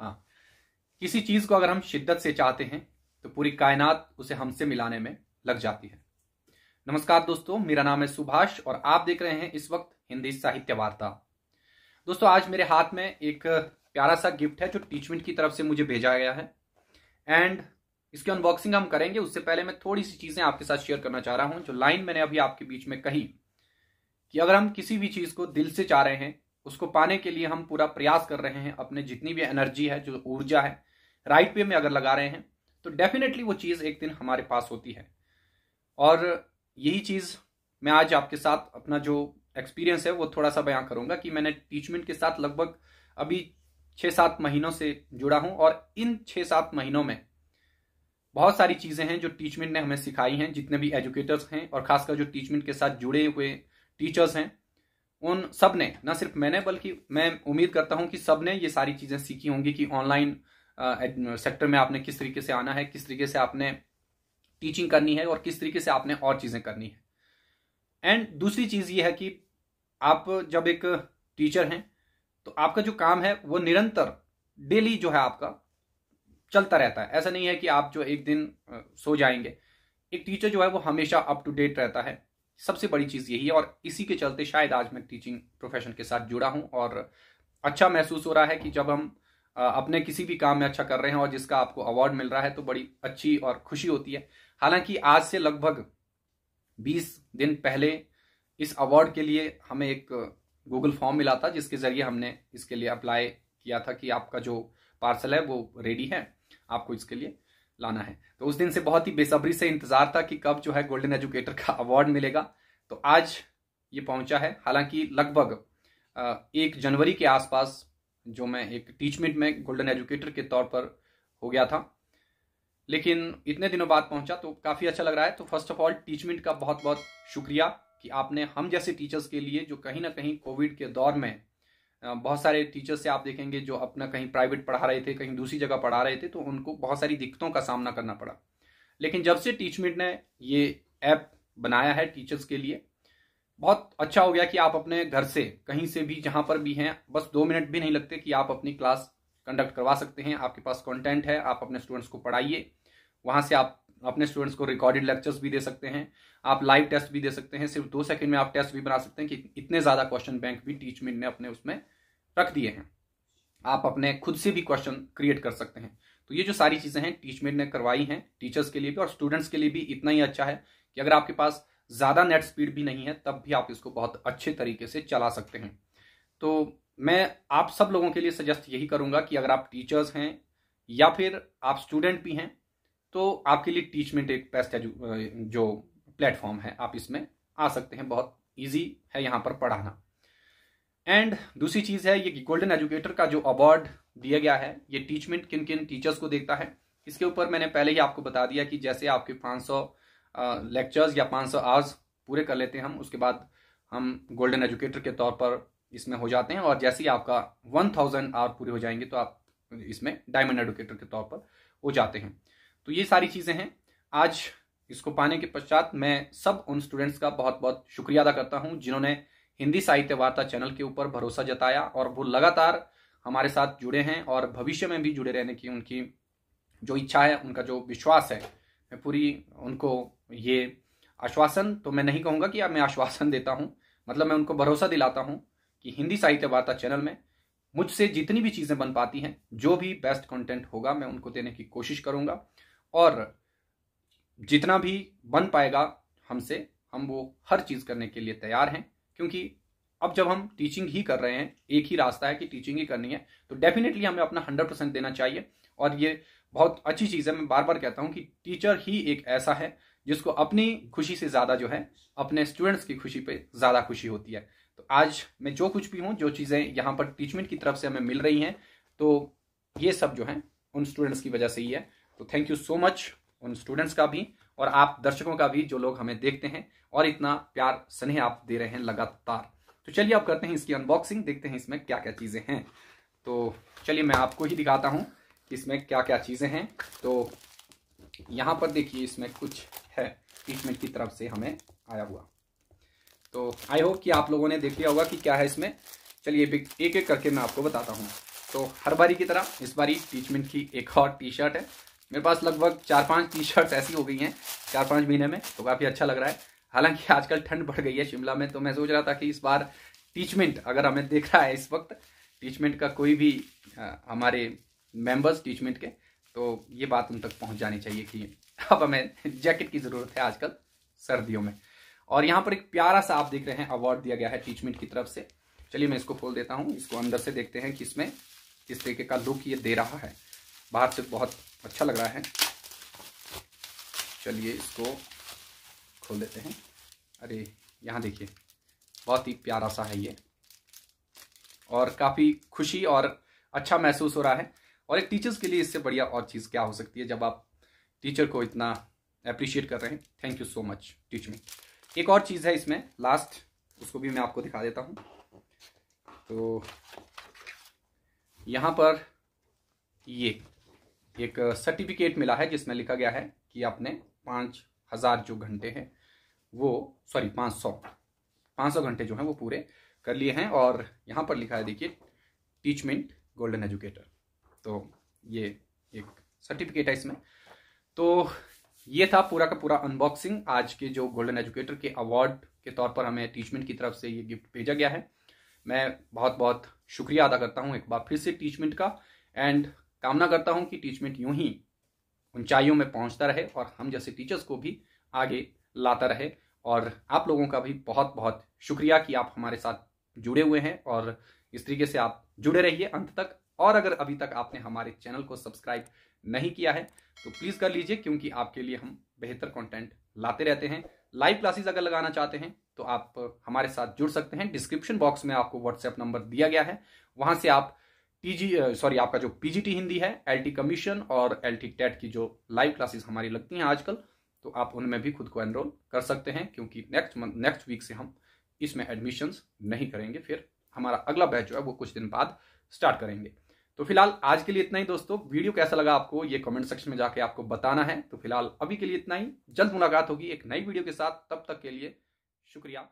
हाँ किसी चीज को अगर हम शिद्दत से चाहते हैं तो पूरी कायनात उसे हमसे मिलाने में लग जाती है नमस्कार दोस्तों मेरा नाम है सुभाष और आप देख रहे हैं इस वक्त हिंदी साहित्य वार्ता दोस्तों आज मेरे हाथ में एक प्यारा सा गिफ्ट है जो टीचमेंट की तरफ से मुझे भेजा गया है एंड इसकी अनबॉक्सिंग हम करेंगे उससे पहले मैं थोड़ी सी चीजें आपके साथ शेयर करना चाह रहा हूं जो लाइन मैंने अभी आपके बीच में कही कि अगर हम किसी भी चीज को दिल से चाह रहे हैं उसको पाने के लिए हम पूरा प्रयास कर रहे हैं अपने जितनी भी एनर्जी है जो ऊर्जा है राइट वे में अगर लगा रहे हैं तो डेफिनेटली वो चीज़ एक दिन हमारे पास होती है और यही चीज़ मैं आज आपके साथ अपना जो एक्सपीरियंस है वो थोड़ा सा बयां करूंगा कि मैंने टीचमेंट के साथ लगभग अभी छः सात महीनों से जुड़ा हूं और इन छः सात महीनों में बहुत सारी चीज़ें हैं जो टीचमेंट ने हमें सिखाई हैं जितने भी एजुकेटर्स हैं और खासकर जो टीचमेंट के साथ जुड़े हुए टीचर्स हैं उन सब ने ना सिर्फ मैंने बल्कि मैं उम्मीद करता हूं कि सब ने ये सारी चीज़ें सीखी होंगी कि ऑनलाइन सेक्टर में आपने किस तरीके से आना है किस तरीके से आपने टीचिंग करनी है और किस तरीके से आपने और चीज़ें करनी है एंड दूसरी चीज़ ये है कि आप जब एक टीचर हैं तो आपका जो काम है वो निरंतर डेली जो है आपका चलता रहता है ऐसा नहीं है कि आप जो एक दिन सो जाएंगे एक टीचर जो है वो हमेशा अप टू डेट रहता है सबसे बड़ी चीज़ यही है और इसी के चलते शायद आज मैं टीचिंग प्रोफेशन के साथ जुड़ा हूं और अच्छा महसूस हो रहा है कि जब हम अपने किसी भी काम में अच्छा कर रहे हैं और जिसका आपको अवार्ड मिल रहा है तो बड़ी अच्छी और खुशी होती है हालांकि आज से लगभग 20 दिन पहले इस अवार्ड के लिए हमें एक गूगल फॉर्म मिला था जिसके ज़रिए हमने इसके लिए अप्लाई किया था कि आपका जो पार्सल है वो रेडी है आपको इसके लिए लाना है तो उस दिन से बहुत ही बेसब्री से इंतजार था कि कब जो है गोल्डन एजुकेटर का अवार्ड मिलेगा तो आज ये पहुंचा है हालांकि लगभग एक जनवरी के आसपास जो मैं एक टीचमेंट में गोल्डन एजुकेटर के तौर पर हो गया था लेकिन इतने दिनों बाद पहुंचा तो काफ़ी अच्छा लग रहा है तो फर्स्ट ऑफ ऑल टीचमेंट का बहुत बहुत शुक्रिया कि आपने हम जैसे टीचर्स के लिए जो कहीं ना कहीं कोविड के दौर में बहुत सारे टीचर्स से आप देखेंगे जो अपना कहीं प्राइवेट पढ़ा रहे थे कहीं दूसरी जगह पढ़ा रहे थे तो उनको बहुत सारी दिक्कतों का सामना करना पड़ा लेकिन जब से टीचमेंट ने ये ऐप बनाया है टीचर्स के लिए बहुत अच्छा हो गया कि आप अपने घर से कहीं से भी जहां पर भी हैं बस दो मिनट भी नहीं लगते कि आप अपनी क्लास कंडक्ट करवा सकते हैं आपके पास कंटेंट है आप अपने स्टूडेंट्स को पढ़ाइए वहां से आप अपने स्टूडेंट्स को रिकॉर्डेड लेक्चर्स भी दे सकते हैं आप लाइव टेस्ट भी दे सकते हैं सिर्फ दो सेकंड में आप टेस्ट भी बना सकते हैं कि इतने ज़्यादा क्वेश्चन बैंक भी टीचमेंट ने अपने उसमें रख दिए हैं आप अपने खुद से भी क्वेश्चन क्रिएट कर सकते हैं तो ये जो सारी चीज़ें हैं टीचमेंट ने करवाई हैं टीचर्स के लिए भी और स्टूडेंट्स के लिए भी इतना ही अच्छा है कि अगर आपके पास ज़्यादा नेट स्पीड भी नहीं है तब भी आप इसको बहुत अच्छे तरीके से चला सकते हैं तो मैं आप सब लोगों के लिए सजेस्ट यही करूंगा कि अगर आप टीचर्स हैं या फिर आप स्टूडेंट भी हैं तो आपके लिए टीचमेंट एक बेस्ट बेस्ट जो प्लेटफॉर्म है आप इसमें आ सकते हैं बहुत ईजी है यहाँ पर पढ़ाना एंड दूसरी चीज़ है ये गोल्डन एजुकेटर का जो अवार्ड दिया गया है ये टीचमेंट किन किन टीचर्स को देखता है इसके ऊपर मैंने पहले ही आपको बता दिया कि जैसे आपके 500 लेक्चर्स या 500 आवर्स पूरे कर लेते हैं हम उसके बाद हम गोल्डन एजुकेटर के तौर पर इसमें हो जाते हैं और जैसे ही आपका 1000 आवर पूरे हो जाएंगे तो आप इसमें डायमंड एजुकेटर के तौर पर हो जाते हैं तो ये सारी चीज़ें हैं आज इसको पाने के पश्चात मैं सब उन स्टूडेंट्स का बहुत बहुत शुक्रिया अदा करता हूं जिन्होंने हिंदी साहित्य वार्ता चैनल के ऊपर भरोसा जताया और वो लगातार हमारे साथ जुड़े हैं और भविष्य में भी जुड़े रहने की उनकी जो इच्छा है उनका जो विश्वास है मैं पूरी उनको ये आश्वासन तो मैं नहीं कहूँगा कि मैं आश्वासन देता हूँ मतलब मैं उनको भरोसा दिलाता हूँ कि हिंदी साहित्य वार्ता चैनल में मुझसे जितनी भी चीज़ें बन पाती हैं जो भी बेस्ट कंटेंट होगा मैं उनको देने की कोशिश करूँगा और जितना भी बन पाएगा हमसे हम वो हर चीज़ करने के लिए तैयार हैं क्योंकि अब जब हम टीचिंग ही कर रहे हैं एक ही रास्ता है कि टीचिंग ही करनी है तो डेफिनेटली हमें अपना हंड्रेड परसेंट देना चाहिए और ये बहुत अच्छी चीज़ है मैं बार बार कहता हूँ कि टीचर ही एक ऐसा है जिसको अपनी खुशी से ज़्यादा जो है अपने स्टूडेंट्स की खुशी पे ज़्यादा खुशी होती है तो आज मैं जो कुछ भी हूँ जो चीज़ें यहाँ पर टीचमेंट की तरफ से हमें मिल रही हैं तो ये सब जो है उन स्टूडेंट्स की वजह से ही है तो थैंक यू सो मच उन स्टूडेंट्स का भी और आप दर्शकों का भी जो लोग हमें देखते हैं और इतना प्यार स्नेह आप दे रहे हैं लगातार तो चलिए आप करते हैं इसकी अनबॉक्सिंग देखते हैं इसमें क्या क्या चीज़ें हैं तो चलिए मैं आपको ही दिखाता हूँ कि इसमें क्या क्या चीज़ें हैं तो यहाँ पर देखिए इसमें कुछ है ट्रीटमेंट की तरफ से हमें आया हुआ तो आई होप कि आप लोगों ने देख लिया होगा कि क्या है इसमें चलिए एक एक करके मैं आपको बताता हूँ तो हर बारी की तरह इस बारी टीचमेंट की एक और टी शर्ट है मेरे पास लगभग चार पांच टी शर्ट्स ऐसी हो गई हैं चार पांच महीने में तो काफ़ी अच्छा लग रहा है हालांकि आजकल ठंड बढ़ गई है शिमला में तो मैं सोच रहा था कि इस बार टीचमेंट अगर हमें देख रहा है इस वक्त टीचमेंट का कोई भी आ, हमारे मेंबर्स टीचमेंट के तो ये बात उन तक पहुँच जानी चाहिए कि अब हमें जैकेट की ज़रूरत है आजकल सर्दियों में और यहाँ पर एक प्यारा सा आप देख रहे हैं अवार्ड दिया गया है टीचमेंट की तरफ से चलिए मैं इसको खोल देता हूँ इसको अंदर से देखते हैं कि इसमें किस तरीके का लुक ये दे रहा है बाहर से बहुत अच्छा लग रहा है चलिए इसको खोल देते हैं अरे यहाँ देखिए बहुत ही प्यारा सा है ये और काफ़ी खुशी और अच्छा महसूस हो रहा है और एक टीचर्स के लिए इससे बढ़िया और चीज़ क्या हो सकती है जब आप टीचर को इतना अप्रिशिएट कर रहे हैं thank you so much teach me एक और चीज़ है इसमें लास्ट उसको भी मैं आपको दिखा देता हूँ तो यहाँ पर ये एक सर्टिफिकेट मिला है जिसमें लिखा गया है कि आपने पाँच हज़ार जो घंटे हैं वो सॉरी पाँच सौ पाँच सौ घंटे जो हैं वो पूरे कर लिए हैं और यहाँ पर लिखा है देखिए टीचमेंट गोल्डन एजुकेटर तो ये एक सर्टिफिकेट है इसमें तो ये था पूरा का पूरा अनबॉक्सिंग आज के जो गोल्डन एजुकेटर के अवार्ड के तौर पर हमें टीचमेंट की तरफ से ये गिफ्ट भेजा गया है मैं बहुत बहुत शुक्रिया अदा करता हूँ एक बार फिर से टीचमेंट का एंड कामना करता हूं कि टीचमेंट यूं ही ऊंचाइयों में पहुंचता रहे और हम जैसे टीचर्स को भी आगे लाता रहे और आप लोगों का भी बहुत बहुत शुक्रिया कि आप हमारे साथ जुड़े हुए हैं और इस तरीके से आप जुड़े रहिए अंत तक और अगर अभी तक आपने हमारे चैनल को सब्सक्राइब नहीं किया है तो प्लीज़ कर लीजिए क्योंकि आपके लिए हम बेहतर कंटेंट लाते रहते हैं लाइव क्लासेस अगर लगाना चाहते हैं तो आप हमारे साथ जुड़ सकते हैं डिस्क्रिप्शन बॉक्स में आपको व्हाट्सएप नंबर दिया गया है वहां से आप पीजी सॉरी आपका जो पीजीटी हिंदी है एलटी कमीशन और एलटी टेट e की जो लाइव क्लासेस हमारी लगती हैं आजकल तो आप उनमें भी खुद को एनरोल कर सकते हैं क्योंकि नेक्स्ट मंथ नेक्स्ट वीक से हम इसमें एडमिशन्स नहीं करेंगे फिर हमारा अगला बैच जो है वो कुछ दिन बाद स्टार्ट करेंगे तो फिलहाल आज के लिए इतना ही दोस्तों वीडियो कैसा लगा आपको ये कमेंट सेक्शन में जाके आपको बताना है तो फिलहाल अभी के लिए इतना ही जल्द मुलाकात होगी एक नई वीडियो के साथ तब तक के लिए शुक्रिया